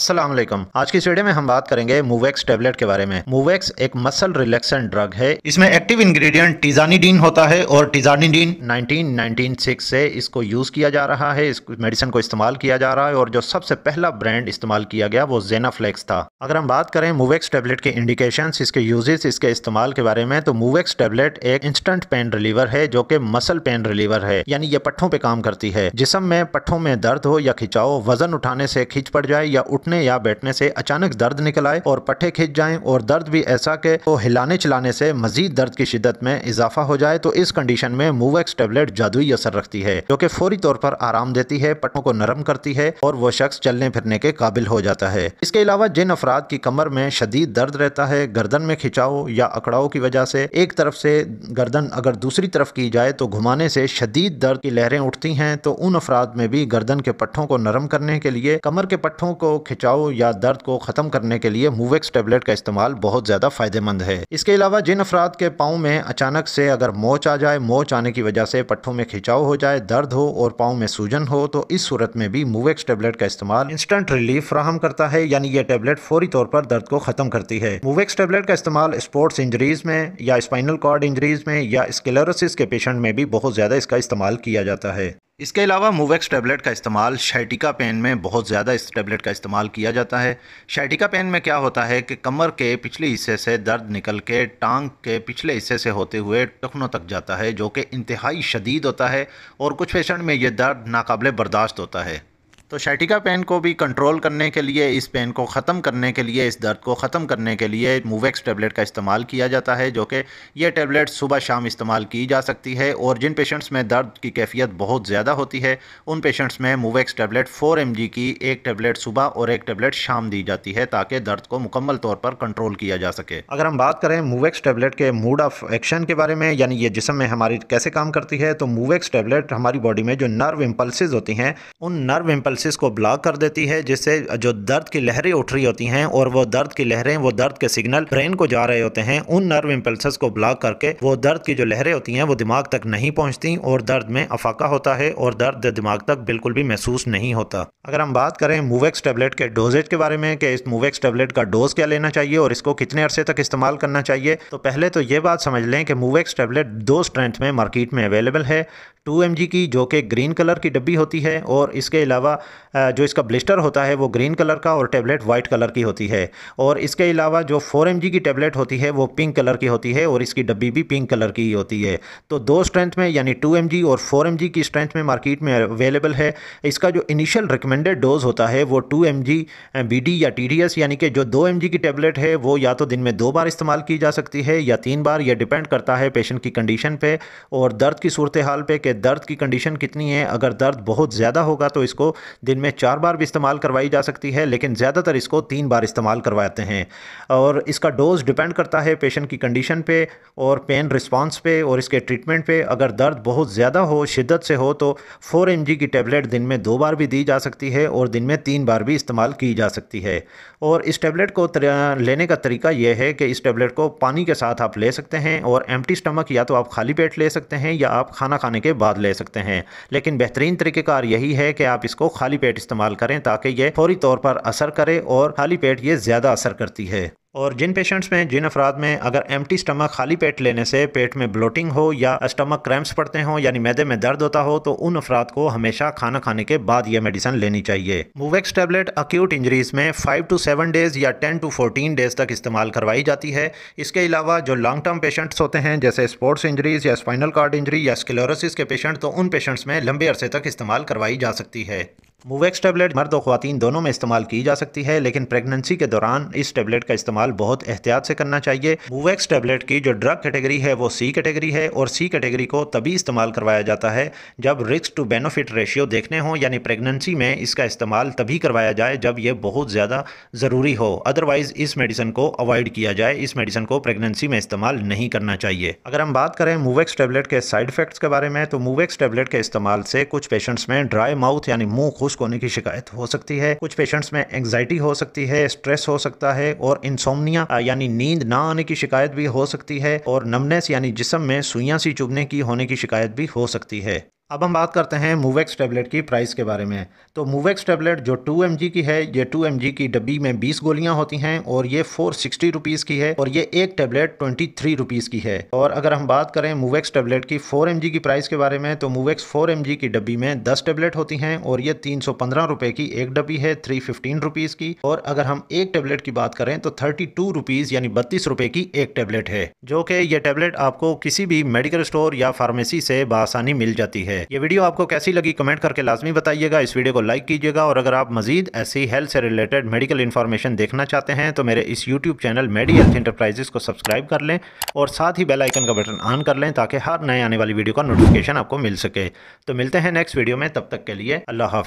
असलम आज की वीडियो में हम बात करेंगे मूवेक्स टेबलेट के बारे में मूवेक्स एक मसल रिलैक्सेंट ड्रग है इसमें एक्टिव इंग्रेडिएंट टिजानीडीन होता है और टिजानीडीन 1996 से इसको यूज किया जा रहा है इस मेडिसिन को इस्तेमाल किया जा रहा है और जो सबसे पहला ब्रांड इस्तेमाल किया गया वो जेनाफ्लेक्स था अगर हम बात करें मूवेक्स टेबलेट के इंडिकेशन इसके यूजेस इसके इस्तेमाल के बारे में तो मूवेक्स टेबलेट एक इंस्टेंट पेन रिलीवर है जो की मसल पेन रिलीवर है यानी ये पट्ठों पे काम करती है जिसम में पट्ठों में दर्द हो या खिंचाओ वजन उठाने से खिंच पड़ जाए या उठ उठने या बैठने से अचानक दर्द निकल आए और पट्टे खिंच जाएं और दर्द भी ऐसा के वो हिलाने चलाने से मजीद दर्द की शिद्दत में इजाफा हो जाए तो इस कंडीशन में मूवेक्स टेबलेट जादुई असर रखती है जो की फौरी तौर पर आराम देती है पट्टों को नरम करती है और वो शख्स चलने फिरने के काबिल हो जाता है इसके अलावा जिन अफराद की कमर में शदीद दर्द रहता है गर्दन में खिंचाओ या अकड़ाओ की वजह से एक तरफ से गर्दन अगर दूसरी तरफ की जाए तो घुमाने से शदीद दर्द की लहरें उठती हैं तो उन अफराद में भी गर्दन के पट्टों को नरम करने के लिए कमर के पट्टों को खिंच खिंचाव या दर्द को ख़त्म करने के लिए मूवेक्स टेबलेट का इस्तेमाल बहुत ज़्यादा फ़ायदेमंद है इसके अलावा जिन अफराद के पाओ में अचानक से अगर मोच आ जाए मोच आने की वजह से पट्टों में खिंचाव हो जाए दर्द हो और पाओ में सूजन हो तो इस सूरत में भी मूवेक्स टेबलेट का इस्तेमाल इंस्टेंट रिलीफ फ्राहम करता है यानी यह टेबलेट फौरी तौर पर दर्द को ख़त्म करती है मूवेक्स टेबलेट का इस्तेमाल स्पोर्ट्स इंजरीज में या स्पाइनल कॉर्ड इंजरीज में या स्केलरोसिस के पेशेंट में भी बहुत ज़्यादा इसका इस्तेमाल किया जाता है इसके अलावा मूवेक्स टैबलेट का इस्तेमाल शैटिका पेन में बहुत ज़्यादा इस टैबलेट का इस्तेमाल किया जाता है शैटिका पेन में क्या होता है कि कमर के पिछले हिस्से से दर्द निकल के टांग के पिछले हिस्से से होते हुए टखनों तक जाता है जो कि इंतहाई शदीद होता है और कुछ पेशेंट में यह दर्द नाकबले बर्दाश्त होता है तो शैटिका पेन को भी कंट्रोल करने के लिए इस पेन को ख़त्म करने के लिए इस दर्द को ख़त्म करने के लिए मूवेक्स टैबलेट का इस्तेमाल किया जाता है जो कि यह टैबलेट सुबह शाम इस्तेमाल की जा सकती है और जिन पेशेंट्स में दर्द की कैफियत बहुत ज़्यादा होती है उन पेशेंट्स में मूवेक्स टैबलेट फोर एम की एक टैबलेट सुबह और एक टैबलेट शाम दी जाती है ताकि दर्द को मुकम्मल तौर पर कंट्रोल किया जा सके अगर हम बात करें मूवेक्स टैबलेट के मूड ऑफ एक्शन के बारे में यानी ये जिसम में हमारी कैसे काम करती है तो मूवेक्स टैबलेट हमारी बॉडी में जो नर्व इम्पल्स होती हैं उन नर्व इम्पल्स पल्सिस को ब्लॉक कर देती है जिससे जो दर्द की लहरें उठ रही होती हैं और वो दर्द की लहरें वो दर्द के सिग्नल ब्रेन को जा रहे होते हैं उन नर्व इम्पल्स को ब्लॉक करके वो दर्द की जो लहरें होती हैं वो दिमाग तक नहीं पहुँचती और दर्द में अफाका होता है और दर्द दिमाग तक बिल्कुल भी महसूस नहीं होता अगर हम बात करें मूवेक्स टेबलेट के डोजेज के बारे में कि इस मूवेक्स टेबलेट का डोज क्या लेना चाहिए और इसको कितने अरसे तक इस्तेमाल करना चाहिए तो पहले तो ये बात समझ लें कि मूवेक्स टेबलेट दो स्ट्रेंथ में मार्केट में अवेलेबल है टू एम की जो कि ग्रीन कलर की डब्बी होती है और इसके अलावा जो इसका ब्लिस्टर होता है वो ग्रीन कलर का और टैबलेट वाइट कलर की होती है और इसके अलावा जो फोर एम की टैबलेट होती है वो पिंक कलर की होती है और इसकी डब्बी भी पिंक कलर की होती है तो दो स्ट्रेंथ में यानी टू एम और फोर एम की स्ट्रेंथ में मार्केट में अवेलेबल है इसका जो इनिशियल रिकमेंडेड डोज होता है वो टू एम जी या टी यानी कि जो दो एम की टैबलेट है वो या तो दिन में दो बार इस्तेमाल की जा सकती है या तीन बार यह डिपेंड करता है पेशेंट की कंडीशन पर और दर्द की सूरत हाल पर कि दर्द की कंडीशन कितनी है अगर दर्द बहुत ज़्यादा होगा तो इसको दिन में चार बार भी इस्तेमाल करवाई जा सकती है लेकिन ज़्यादातर इसको तीन बार इस्तेमाल करवाते हैं और इसका डोज़ डिपेंड करता है पेशेंट की कंडीशन पे और पेन रिस्पॉन्स पे और इसके ट्रीटमेंट पे अगर दर्द बहुत ज़्यादा हो शिद्दत से हो तो फोर एम की टैबलेट दिन में दो बार भी दी जा सकती है और दिन में तीन बार भी इस्तेमाल की जा सकती है और इस टेबलेट को लेने का तरीका यह है कि इस टेबलेट को पानी के साथ आप ले सकते हैं और एम्प्टी स्टमक या तो आप खाली पेट ले सकते हैं या आप खाना खाने के बाद ले सकते हैं लेकिन बेहतरीन तरीक़ेकार यही है कि आप इसको खाली खाली पेट इस्तेमाल करें ताकि ये फौरी तौर पर असर करे और खाली पेट ये ज़्यादा असर करती है और जिन पेशेंट्स में जिन अफराद में अगर एम्प्टी स्टमक खाली पेट लेने से पेट में ब्लोटिंग हो या स्टमक क्रैम्प्स पड़ते हो यानी मैदे में दर्द होता हो तो उन अफराद को हमेशा खाना खाने के बाद यह मेडिसिन लेनी चाहिए मूवेक्स टैबलेट अक्यूट इंजरीज में फाइव टू सेवन डेज या टेन टू फोर्टीन डेज तक इस्तेमाल करवाई जाती है इसके अलावा जो लॉन्ग टर्म पेशेंट्स होते हैं जैसे स्पोर्ट्स इंजरीज या स्पाइनल कार्ड इंजरी या स्किलोरसिस के पेशेंट तो उन पेशेंट्स में लंबे अरसे तक इस्तेमाल करवाई जा सकती है मूवेक्स टैबलेट मर्द और खुवान दोनों में इस्तेमाल की जा सकती है लेकिन प्रेगनेंसी के दौरान इस टैबलेट का इस्तेमाल बहुत एहतियात से करना चाहिए मूवेक्स टैबलेट की जो ड्रग कैटेगरी है वो सी कैटेगरी है और सी कैटेगरी को तभी इस्तेमाल करवाया जाता है जब रिस्क टू बेनिफिट रेशियो देखने हों यानी प्रेगनेंसी में इसका इस्तेमाल तभी करवाया जाए जब ये बहुत ज़्यादा ज़रूरी हो अदरवाइज़ इस मेडिसन को अवॉइड किया जाए इस मेडिसन को प्रेगनेंसी में इस्तेमाल नहीं करना चाहिए अगर हम बात करें मूवेक्स टैबलेट के साइड इफ़ेक्ट्स के बारे में तो मूवेक्स टैबलेट के इस्तेमाल से कुछ पेशेंट्स में ड्राई माउथ यानी मुँह खुश्क होने की शिकायत हो सकती है कुछ पेशेंट्स में एंगजाइटी हो सकती है स्ट्रेस हो सकता है और इंसोमनिया यानी नींद ना आने की शिकायत भी हो सकती है और नमनेस यानी जिसम में सुइयां सी चुभने की होने की शिकायत भी हो सकती है अब हम बात करते हैं मूवेक्स टैबलेट की प्राइस के बारे में तो मूवेक्स टैबलेट जो 2 एम की है ये 2 एम की डब्बी में 20 गोलियां होती हैं और ये फोर सिक्सटी रुपीज़ की है और ये एक टैबलेट 23 रुपीज़ की है और अगर हम बात करें मूवेक्स टैबलेट की 4 एम की प्राइस के बारे में तो मूवेक्स 4 एम की डब्बी में 10 टैबलेट होती हैं और ये तीन सौ की एक डब्बी है थ्री फिफ्टीन की और अगर हम एक टैबलेट की बात करें तो थर्टी टू रुपीज़ यानी बत्तीस रुपये की एक टैबलेट है जो कि यह टैबलेट आपको किसी भी मेडिकल स्टोर या फार्मेसी से बसानी मिल जाती है है ये वीडियो आपको कैसी लगी कमेंट करके लाजमी बताइएगा इस वीडियो को लाइक कीजिएगा और अगर आप मजीद ऐसी हेल्थ से रिलेटेड मेडिकल इन्फॉर्मेशन देखना चाहते हैं तो मेरे इस YouTube channel Medi Health Enterprises को सब्सक्राइब कर लें और साथ ही बेलाइकन का बटन ऑन कर लें ताकि हर नए आने वाली वीडियो का नोटिफिकेशन आपको मिल सके तो मिलते हैं नेक्स्ट वीडियो में तब तक के लिए अल्लाह हाफ़